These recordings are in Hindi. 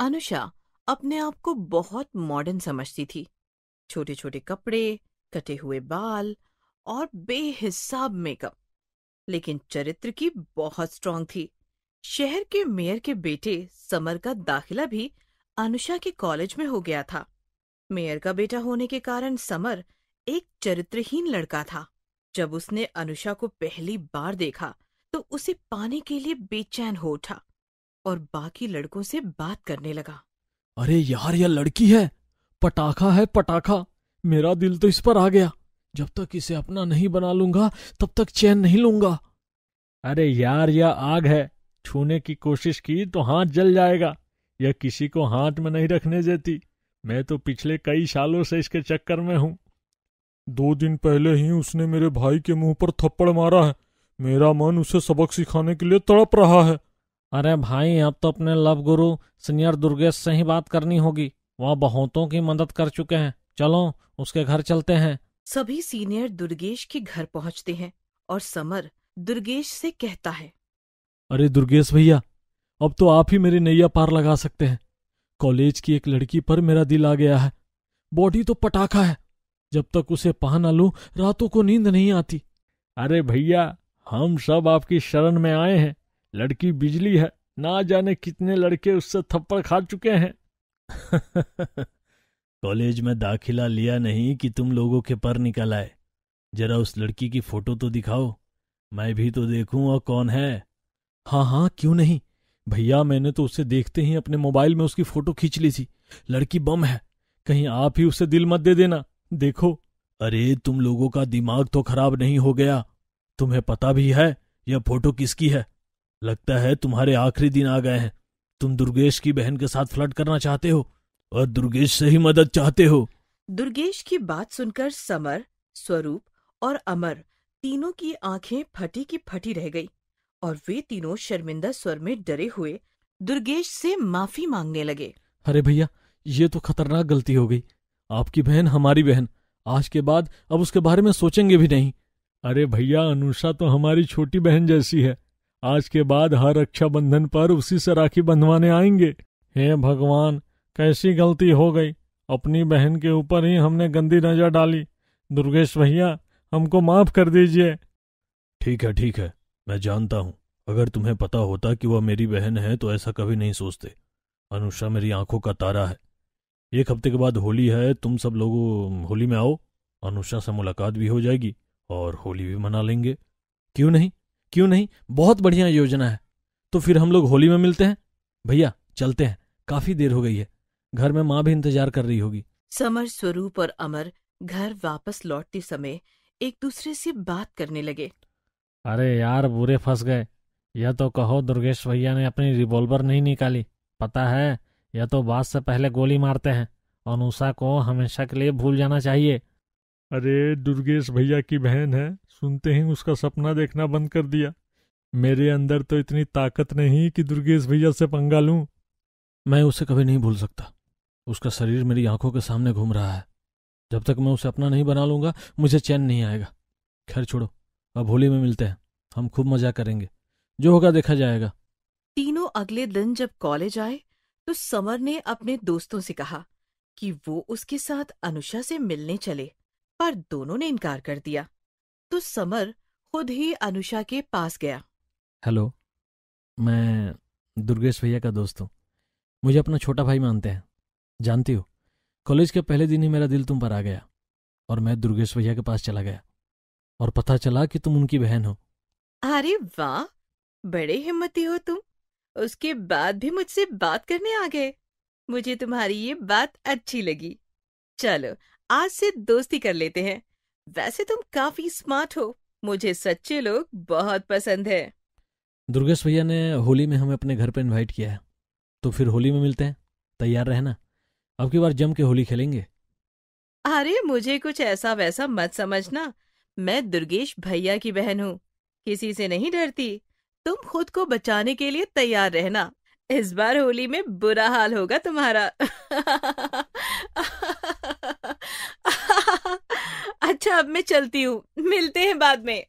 अनुषा अपने आप को बहुत मॉडर्न समझती थी छोटे छोटे कपड़े कटे हुए बाल और बेहिसाब मेकअप लेकिन चरित्र की बहुत स्ट्रांग थी शहर के मेयर के बेटे समर का दाखिला भी अनुषा के कॉलेज में हो गया था मेयर का बेटा होने के कारण समर एक चरित्रहीन लड़का था जब उसने अनुषा को पहली बार देखा तो उसे पाने के लिए बेचैन हो उठा और बाकी लड़कों से बात करने लगा अरे यार यह लड़की है पटाखा है पटाखा मेरा दिल तो इस पर आ गया जब तक इसे अपना नहीं बना लूंगा तब तक चैन नहीं लूंगा अरे यार यह आग है छूने की कोशिश की तो हाथ जल जाएगा यह किसी को हाथ में नहीं रखने देती मैं तो पिछले कई सालों से इसके चक्कर में हूं दो दिन पहले ही उसने मेरे भाई के मुंह पर थप्पड़ मारा है मेरा मन उसे सबक सिखाने के लिए तड़प रहा है अरे भाई अब तो अपने लव गुरु सीनियर दुर्गेश से ही बात करनी होगी वह बहुतों की मदद कर चुके हैं चलो उसके घर चलते हैं सभी सीनियर दुर्गेश के घर पहुंचते हैं और समर दुर्गेश से कहता है अरे दुर्गेश भैया अब तो आप ही मेरी नैया पार लगा सकते हैं कॉलेज की एक लड़की पर मेरा दिल आ गया है बॉडी तो पटाखा है जब तक उसे पहन ना रातों को नींद नहीं आती अरे भैया हम सब आपकी शरण में आए हैं लड़की बिजली है ना जाने कितने लड़के उससे थप्पड़ खा चुके हैं कॉलेज में दाखिला लिया नहीं कि तुम लोगों के पर निकल आए जरा उस लड़की की फोटो तो दिखाओ मैं भी तो देखूं और कौन है हाँ हाँ क्यों नहीं भैया मैंने तो उसे देखते ही अपने मोबाइल में उसकी फोटो खींच ली थी लड़की बम है कहीं आप ही उसे दिल मत दे देना देखो अरे तुम लोगों का दिमाग तो खराब नहीं हो गया तुम्हें पता भी है यह फोटो किसकी है लगता है तुम्हारे आखिरी दिन आ गए हैं तुम दुर्गेश की बहन के साथ फ्लर्ट करना चाहते हो और दुर्गेश से ही मदद चाहते हो दुर्गेश की बात सुनकर समर स्वरूप और अमर तीनों की आंखें फटी की फटी रह गई और वे तीनों शर्मिंदा स्वर में डरे हुए दुर्गेश से माफी मांगने लगे अरे भैया ये तो खतरनाक गलती हो गई आपकी बहन हमारी बहन आज के बाद अब उसके बारे में सोचेंगे भी नहीं अरे भैया अनुषा तो हमारी छोटी बहन जैसी है आज के बाद हर रक्षाबंधन पर उसी से राखी बंधवाने आएंगे हे भगवान कैसी गलती हो गई अपनी बहन के ऊपर ही हमने गंदी नजर डाली दुर्गेश भैया हमको माफ कर दीजिए ठीक है ठीक है मैं जानता हूँ अगर तुम्हें पता होता कि वह मेरी बहन है तो ऐसा कभी नहीं सोचते अनुषा मेरी आंखों का तारा है एक हफ्ते के बाद होली है तुम सब लोग होली में आओ अनुषा से मुलाकात भी हो जाएगी और होली भी मना लेंगे क्यों नहीं क्यों नहीं बहुत बढ़िया योजना है तो फिर हम लोग होली में मिलते हैं भैया चलते हैं काफी देर हो गई है घर में माँ भी इंतजार कर रही होगी समर स्वरूप और अमर घर वापस लौटते समय एक दूसरे से बात करने लगे अरे यार बुरे फंस गए यह तो कहो दुर्गेश भैया ने अपनी रिवॉल्वर नहीं निकाली पता है यह तो बात से पहले गोली मारते हैं अनुषा को हमेशा के लिए भूल जाना चाहिए अरे दुर्गेश भैया की बहन है सुनते ही उसका सपना देखना बंद कर दिया मेरे अंदर तो इतनी ताकत नहीं कि दुर्गेश भैया से पंगा लूं मैं उसे कभी नहीं भूल सकता उसका शरीर मेरी आंखों के सामने घूम रहा है जब तक मैं उसे अपना नहीं बना लूंगा मुझे चैन नहीं आएगा खैर छोड़ो अब होली में मिलते हैं हम खूब मजा करेंगे जो होगा देखा जाएगा तीनों अगले दिन जब कॉलेज आए तो समर ने अपने दोस्तों से कहा कि वो उसके साथ अनुषा से मिलने चले पर दोनों ने इनकार कर दिया तो समर खुद ही अनुषा के पास गया हेलो मैं दुर्गेश भैया का दोस्त हूँ मुझे अपना छोटा भाई मानते हैं जानती हो कॉलेज के पहले दिन ही मेरा दिल तुम पर आ गया और मैं दुर्गेश भैया के पास चला गया और पता चला कि तुम उनकी बहन हो अरे वाह बड़े हिम्मती हो तुम उसके बाद भी मुझसे बात करने आ गए मुझे तुम्हारी ये बात अच्छी लगी चलो आज से दोस्ती कर लेते हैं वैसे तुम काफी स्मार्ट हो मुझे सच्चे लोग बहुत पसंद है दुर्गेश भैया ने होली में हमें अपने घर पर इनवाइट किया है तो फिर होली में मिलते हैं तैयार रहना अब की बार जम के होली खेलेंगे अरे मुझे कुछ ऐसा वैसा मत समझना मैं दुर्गेश भैया की बहन हूँ किसी से नहीं डरती तुम खुद को बचाने के लिए तैयार रहना इस बार होली में बुरा हाल होगा तुम्हारा अच्छा अब मैं चलती हूँ मिलते हैं बाद में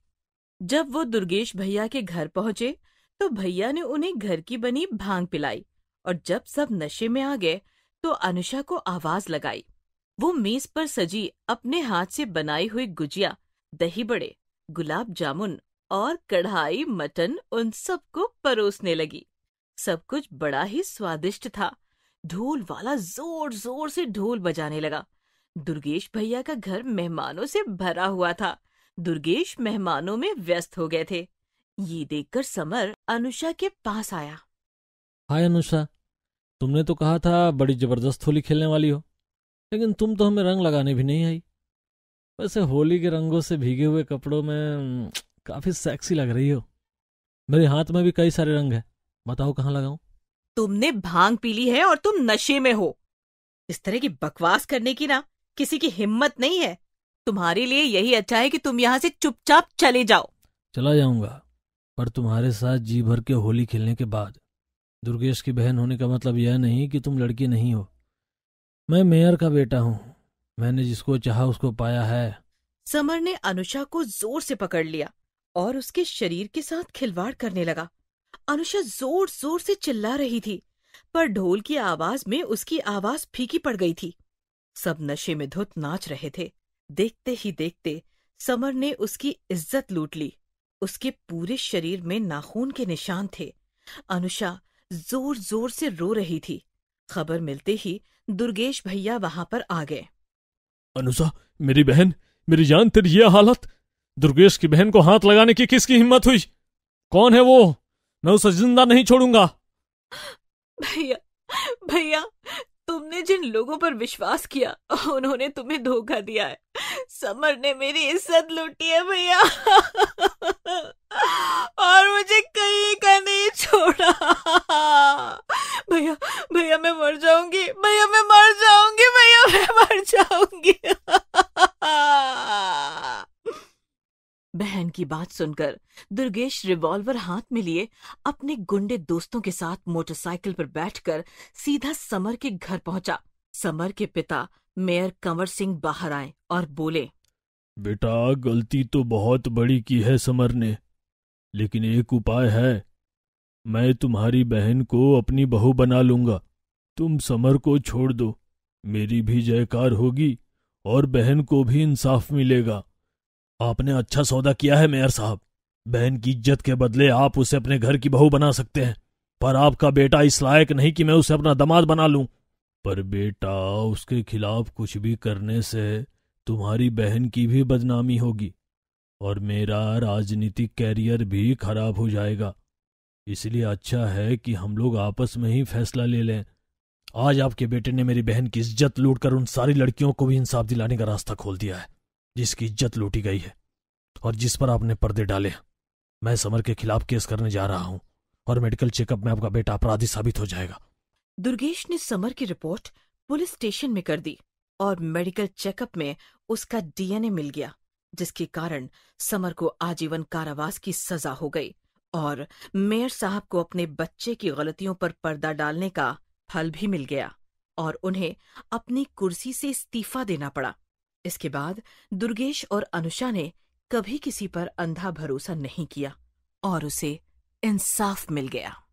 जब वो दुर्गेश भैया के घर पहुंचे तो भैया ने उन्हें घर की बनी भांग पिलाई और जब सब नशे में आ गए तो अनुषा को आवाज लगाई वो मेज पर सजी अपने हाथ से बनाई हुई गुजिया दही बड़े गुलाब जामुन और कढ़ाई मटन उन सबको परोसने लगी सब कुछ बड़ा ही स्वादिष्ट था ढोल वाला जोर जोर से ढोल बजाने लगा दुर्गेश भैया का घर मेहमानों से भरा हुआ था दुर्गेश मेहमानों में व्यस्त हो गए थे ये देखकर समर अनुषा के पास आया हाय अनुषा तुमने तो कहा था बड़ी जबरदस्त होली खेलने वाली हो लेकिन तुम तो हमें रंग लगाने भी नहीं आई वैसे होली के रंगों से भीगे हुए कपड़ों में हम्म, काफी सेक्सी लग रही हो मेरे हाथ में भी कई सारे रंग है बताओ कहाँ लगाऊं तुमने भांग पी ली है और तुम नशे में हो इस तरह की बकवास करने की ना किसी की हिम्मत नहीं है तुम्हारे लिए यही अच्छा है कि तुम यहाँ से चुपचाप चले जाओ चला जाऊंगा पर तुम्हारे साथ जी भर के होली खेलने के बाद दुर्गेश की बहन होने का मतलब यह नहीं कि तुम लड़की नहीं हो मैं मेयर का बेटा हूँ मैंने जिसको चाहा उसको पाया है समर ने अनुषा को जोर से पकड़ लिया और उसके शरीर के साथ खिलवाड़ करने लगा अनुषा जोर जोर से चिल्ला रही थी पर ढोल की आवाज में उसकी आवाज फीकी पड़ गई थी सब नशे में धुत नाच रहे थे देखते ही देखते समर ने उसकी इज्जत लूट ली उसके पूरे शरीर में नाखून के निशान थे अनुषा जोर जोर से रो रही थी खबर मिलते ही दुर्गेश भैया वहां पर आ गए अनुषा मेरी बहन मेरी जान तेरी यह हालत दुर्गेश की बहन को हाथ लगाने की किसकी हिम्मत हुई कौन है वो मैं उसे जिंदा नहीं छोड़ूंगा भैया भैया तुमने जिन लोगों पर विश्वास किया उन्होंने तुम्हें धोखा दिया है समर ने मेरी इज्जत लूटी है भैया और मुझे कहीं का नहीं छोड़ा भैया भैया मैं मर जाऊंगी भैया मैं मर जाऊंगी भैया मैं मर जाऊंगी की बात सुनकर दुर्गेश रिवॉल्वर हाथ में लिए अपने गुंडे दोस्तों के साथ मोटरसाइकिल पर बैठकर सीधा समर के घर पहुंचा समर के पिता मेयर कंवर सिंह बाहर आए और बोले बेटा गलती तो बहुत बड़ी की है समर ने लेकिन एक उपाय है मैं तुम्हारी बहन को अपनी बहू बना लूंगा तुम समर को छोड़ दो मेरी भी जयकार होगी और बहन को भी इंसाफ मिलेगा आपने अच्छा सौदा किया है मेयर साहब बहन की इज्जत के बदले आप उसे अपने घर की बहू बना सकते हैं पर आपका बेटा इस लायक नहीं कि मैं उसे अपना दमाद बना लूं पर बेटा उसके खिलाफ कुछ भी करने से तुम्हारी बहन की भी बदनामी होगी और मेरा राजनीतिक कैरियर भी खराब हो जाएगा इसलिए अच्छा है कि हम लोग आपस में ही फैसला ले लें आज आपके बेटे ने मेरी बहन की इज्जत लूट उन सारी लड़कियों को भी इंसाफ दिलाने का रास्ता खोल दिया है जिसकी इज्जत लूटी गई है और जिस पर आपने पर्दे डाले मैं समर के खिलाफ केस करने जा रहा हूं और मेडिकल चेकअप में आपका बेटा अपराधी साबित हो जाएगा दुर्गेश ने समर की रिपोर्ट पुलिस स्टेशन में कर दी और मेडिकल चेकअप में उसका डीएनए मिल गया जिसके कारण समर को आजीवन कारावास की सजा हो गई और मेयर साहब को अपने बच्चे की गलतियों पर पर्दा डालने का फल भी मिल गया और उन्हें अपनी कुर्सी से इस्तीफा देना पड़ा इसके बाद दुर्गेश और अनुषा ने कभी किसी पर अंधा भरोसा नहीं किया और उसे इंसाफ मिल गया